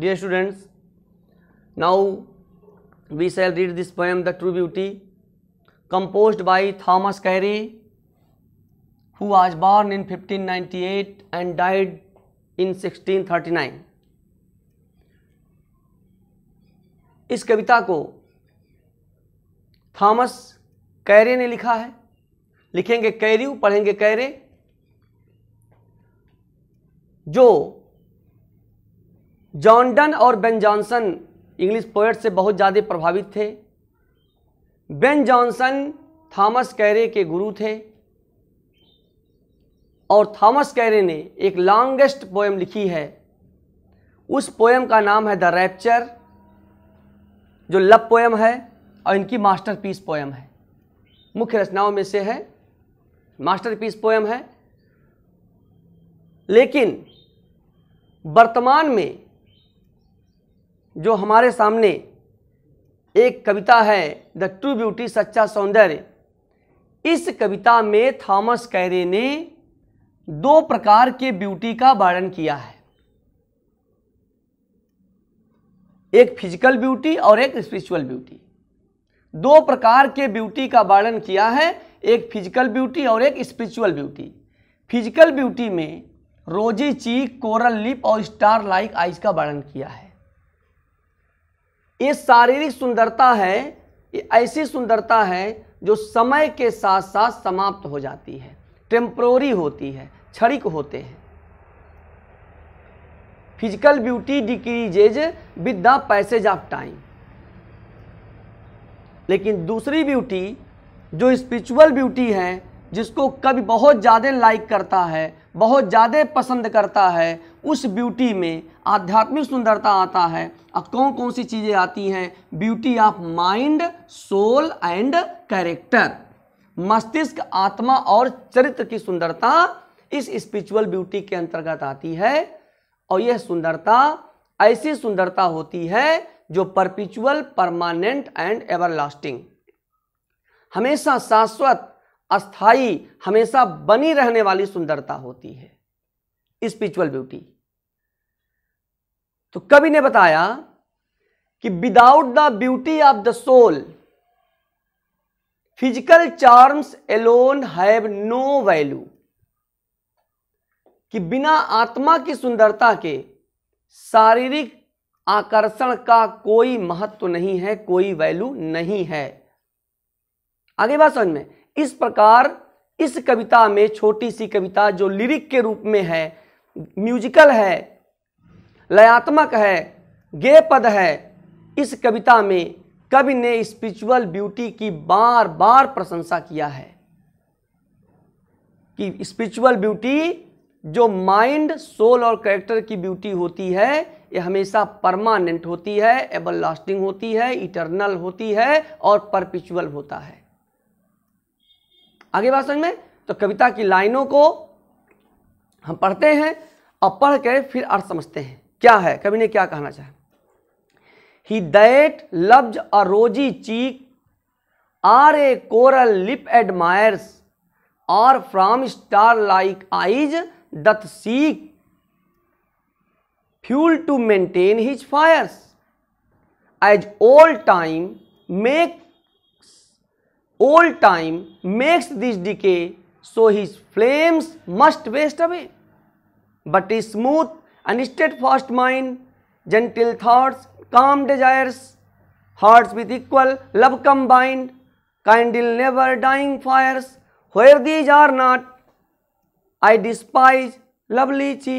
dear students now we shall read this poem the true beauty composed by thomas carey who was born in 1598 and died in 1639 इस कविता को Thomas कैरे ने लिखा है लिखेंगे carry पढ़ेंगे कैरे जो जॉन्डन और बेन जॉनसन इंग्लिश पोएट से बहुत ज़्यादा प्रभावित थे बेन जॉनसन थॉमस कैरे के गुरु थे और थॉमस कैरे ने एक लॉन्गेस्ट पोएम लिखी है उस पोएम का नाम है द रैप्चर जो लव पोएम है और इनकी मास्टरपीस पोएम है मुख्य रचनाओं में से है मास्टरपीस पोएम है लेकिन वर्तमान में जो हमारे सामने एक कविता है द ट्रू ब्यूटी सच्चा सौंदर्य इस कविता में थॉमस कैरे ने दो प्रकार के ब्यूटी का वर्णन किया है एक फिजिकल ब्यूटी और एक स्पिरिचुअल ब्यूटी दो प्रकार के ब्यूटी का वर्णन किया है एक फिजिकल ब्यूटी और एक स्पिरिचुअल ब्यूटी फिजिकल ब्यूटी में रोजी चीक कोरल लिप और स्टार लाइक आइज का वर्णन किया है ये शारीरिक सुंदरता है ये ऐसी सुंदरता है जो समय के साथ साथ समाप्त हो जाती है टेम्प्रोरी होती है क्षणिक होते हैं physical beauty decreases with the passage of time लेकिन दूसरी ब्यूटी जो स्पिरिचुअल ब्यूटी है जिसको कभी बहुत ज़्यादा लाइक करता है बहुत ज़्यादा पसंद करता है उस ब्यूटी में आध्यात्मिक सुंदरता आता है अब कौन कौन सी चीज़ें आती हैं beauty of mind soul and character मस्तिष्क आत्मा और चरित्र की सुंदरता इस स्पिरिचुअल ब्यूटी के अंतर्गत आती है और यह सुंदरता ऐसी सुंदरता होती है जो परपिचुअल परमानेंट एंड एवरलास्टिंग हमेशा शाश्वत अस्थाई हमेशा बनी रहने वाली सुंदरता होती है स्पिरिचुअल ब्यूटी तो कवि ने बताया कि without the beauty of the soul physical charms alone have no value कि बिना आत्मा की सुंदरता के शारीरिक आकर्षण का कोई महत्व नहीं है कोई वैल्यू नहीं है आगे बात समझ में इस प्रकार इस कविता में छोटी सी कविता जो लिरिक के रूप में है म्यूजिकल है लयात्मक है गे पद है इस कविता में कवि ने स्पिरिचुअल ब्यूटी की बार बार प्रशंसा किया है कि स्पिरिचुअल ब्यूटी जो माइंड सोल और कैरेक्टर की ब्यूटी होती है ये हमेशा परमानेंट होती है एबल लास्टिंग होती है इटरनल होती है और परपिचुअल होता है आगे बात समझ में तो कविता की लाइनों को हम पढ़ते हैं और पढ़ के फिर अर्थ समझते हैं क्या है कभी ने क्या कहना चाहे ही that loves a rosy cheek or a coral lip admires or from star like eyes doth seek fuel to maintain his fires as all time make all time makes this decay so his flames must waste away but is smooth unsteadfast mind gentle thoughts calm desires hearts with equal love combined kindle never dying fires where these are not I despise lovely cheek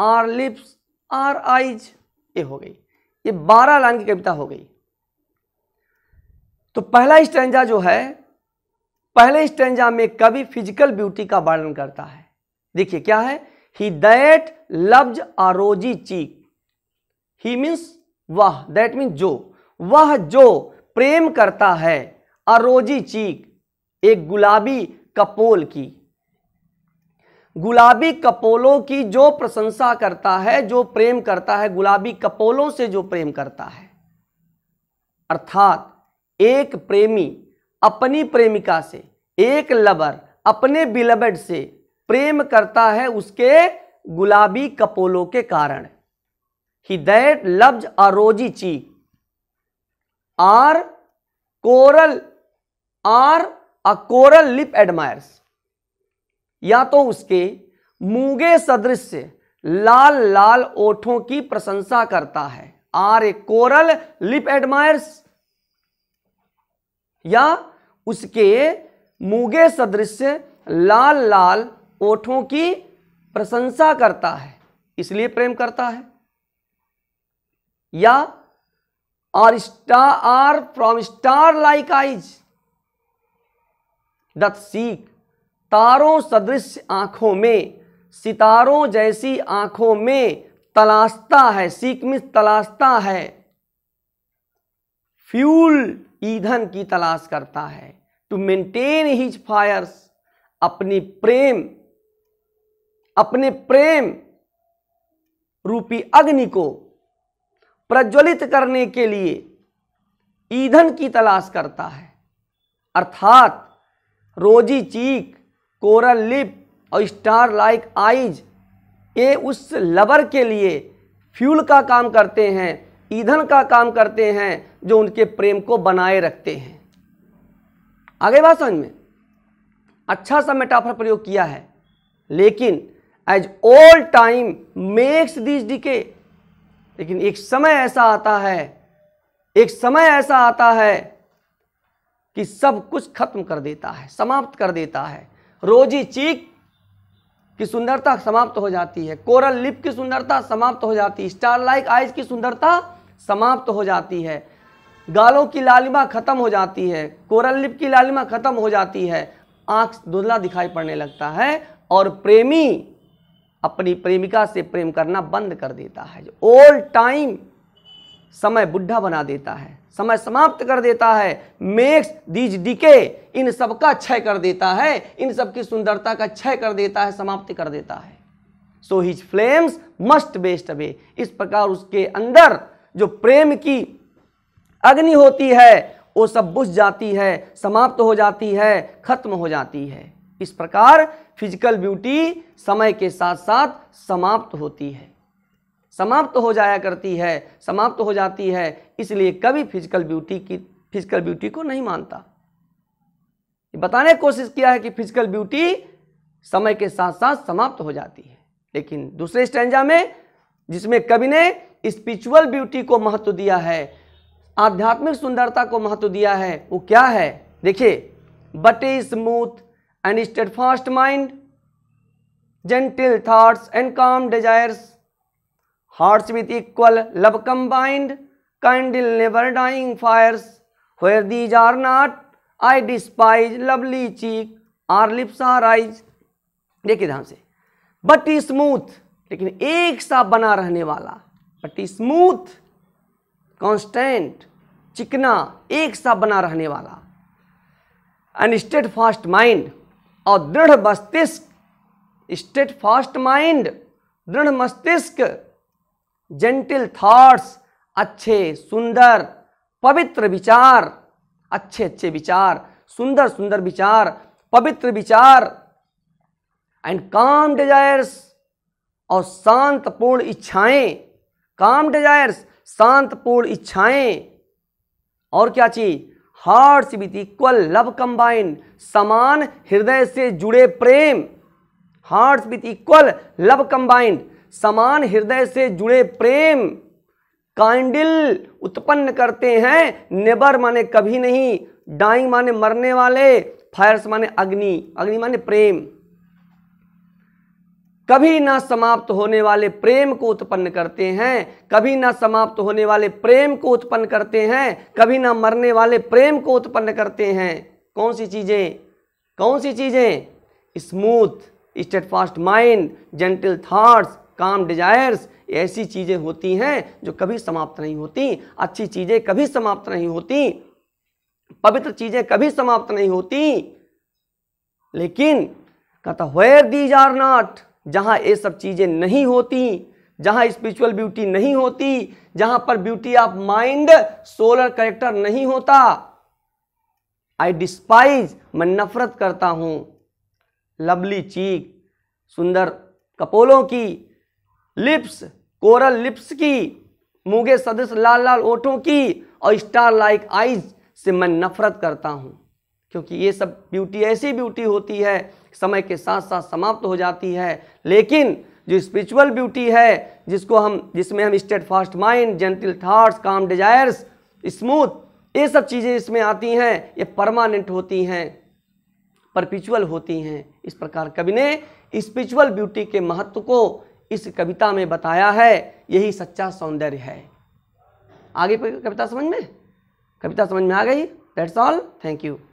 or lips or eyes ये हो गई ये बारह line की कविता हो गई तो पहला स्टेंजा जो है पहले स्टेंजा में कवि फिजिकल ब्यूटी का वर्णन करता है देखिए क्या है he that loves a rosy cheek he means वह दैट मीन्स जो वह जो प्रेम करता है अरोजी चीक एक गुलाबी कपोल की गुलाबी कपोलों की जो प्रशंसा करता है जो प्रेम करता है गुलाबी कपोलों से जो प्रेम करता है अर्थात एक प्रेमी अपनी प्रेमिका से एक लवर अपने बिलबेड से प्रेम करता है उसके गुलाबी कपोलों के कारण ही that लब्ज a rosy cheek or coral or a coral lip admires या तो उसके मूगे सदृश लाल लाल ओठों की प्रशंसा करता है or a coral lip admires या उसके मूगे सदृश लाल लाल ओठों की प्रशंसा करता है इसलिए प्रेम करता है या or star or from star like eyes that तारों सदृश आंखों में सितारों जैसी आंखों में तलाशता है सीख में तलाशता है फ्यूल ईंधन की तलाश करता है टू मेंटेन हिज फायर्स अपनी प्रेम अपने प्रेम रूपी अग्नि को प्रज्वलित करने के लिए ईंधन की तलाश करता है अर्थात रोजी चीक कोरल लिप और स्टार लाइक आइज ये उस लवर के लिए फ्यूल का काम करते हैं ईंधन का काम करते हैं जो उनके प्रेम को बनाए रखते हैं आगे बात समझ में अच्छा सा मेटाफर प्रयोग किया है लेकिन as all time makes this decay लेकिन एक समय ऐसा आता है एक समय ऐसा आता है कि सब कुछ खत्म कर देता है समाप्त कर देता है रोजी चीक की सुंदरता समाप्त हो जाती है कोरल लिप की सुंदरता समाप्त हो जाती है स्टार लाइक आइज की सुंदरता समाप्त हो जाती है गालों की लालिमा खत्म हो जाती है कोरल लिप की लालिमा खत्म हो जाती है आंख धुंधला दिखाई पड़ने लगता है और प्रेमी अपनी प्रेमिका से प्रेम करना बंद कर देता है ओल टाइम समय बुढ़ा बना देता है समय समाप्त कर देता है मेक्स दीज डिके इन सब का क्षय कर देता है इन सब की सुंदरता का क्षय कर देता है समाप्त कर देता है so his flames must waste away इस प्रकार उसके अंदर जो प्रेम की अग्नि होती है वो सब बुझ जाती है समाप्त हो जाती है खत्म हो जाती है इस प्रकार फिजिकल ब्यूटी समय के साथ साथ समाप्त होती है समाप्त हो जाया करती है समाप्त हो जाती है इसलिए कभी फिजिकल ब्यूटी की फिजिकल ब्यूटी को नहीं मानता बताने की कोशिश किया है कि फिजिकल ब्यूटी समय के साथ साथ समाप्त हो जाती है लेकिन दूसरे स्टैंडा में जिसमें कवि ने स्पिरिचुअल ब्यूटी को महत्व दिया है आध्यात्मिक सुंदरता को महत्व दिया है वो क्या है देखिए but a smooth and steadfast mind gentle thoughts and calm desires hearts with equal love combined kindle never dying fires where these are not I despise lovely cheek or lips or eyes देखिए ध्यान से बट्टी smooth लेकिन एक सा बना रहने वाला बट्टी smooth constant चिकना एक सा बना रहने वाला एंड स्टेड फास्ट माइंड और दृढ़ मस्तिष्क स्टेट फास्ट माइंड दृढ़ मस्तिष्क जेंटिल थॉट्स अच्छे सुंदर पवित्र विचार अच्छे अच्छे विचार सुंदर सुंदर विचार पवित्र विचार एंड काम डिजायर्स और शांतपूर्ण इच्छाएं काम डिजायर्स शांतपूर्ण इच्छाएं और क्या चीज hearts with equal love combine समान हृदय से जुड़े प्रेम hearts with equal love combine समान हृदय से जुड़े प्रेम कांडिल उत्पन्न करते हैं नेबर माने कभी नहीं डाइंग माने मरने वाले फायर्स माने अग्नि अग्नि माने प्रेम कभी ना समाप्त होने वाले प्रेम को उत्पन्न करते हैं कभी ना समाप्त होने वाले प्रेम को उत्पन्न करते हैं कभी ना मरने वाले प्रेम को उत्पन्न करते हैं कौन सी चीज़ें कौन सी चीज़ें smooth steadfast mind gentle thoughts calm desires ऐसी चीज़ें होती हैं जो कभी समाप्त नहीं होती अच्छी चीज़ें कभी समाप्त नहीं होती पवित्र चीज़ें कभी समाप्त नहीं होती लेकिन कथा वेयर दीज आर नॉट जहाँ ये सब चीज़ें नहीं होती जहाँ स्पिरिचुअल ब्यूटी नहीं होती जहाँ पर beauty of mind soul or character नहीं होता आई डिस्पाइज मैं नफरत करता हूँ लवली चीक सुंदर कपोलों की लिप्स कोरल लिप्स की मुँगे सदस्य लाल लाल ओठों की और स्टार लाइक आइज से मैं नफरत करता हूँ क्योंकि ये सब ब्यूटी ऐसी ब्यूटी होती है समय के साथ साथ समाप्त हो जाती है लेकिन जो स्पिरिचुअल ब्यूटी है जिसको हम जिसमें हम steadfast mind gentle thoughts calm desires smooth ये सब चीज़ें इसमें आती हैं ये परमानेंट होती हैं परपिचुअल होती हैं इस प्रकार कवि ने स्पिरिचुअल ब्यूटी के महत्व को इस कविता में बताया है यही सच्चा सौंदर्य है आगे कविता समझ में कविता समझ में आ गई दैट्स ऑल थैंक यू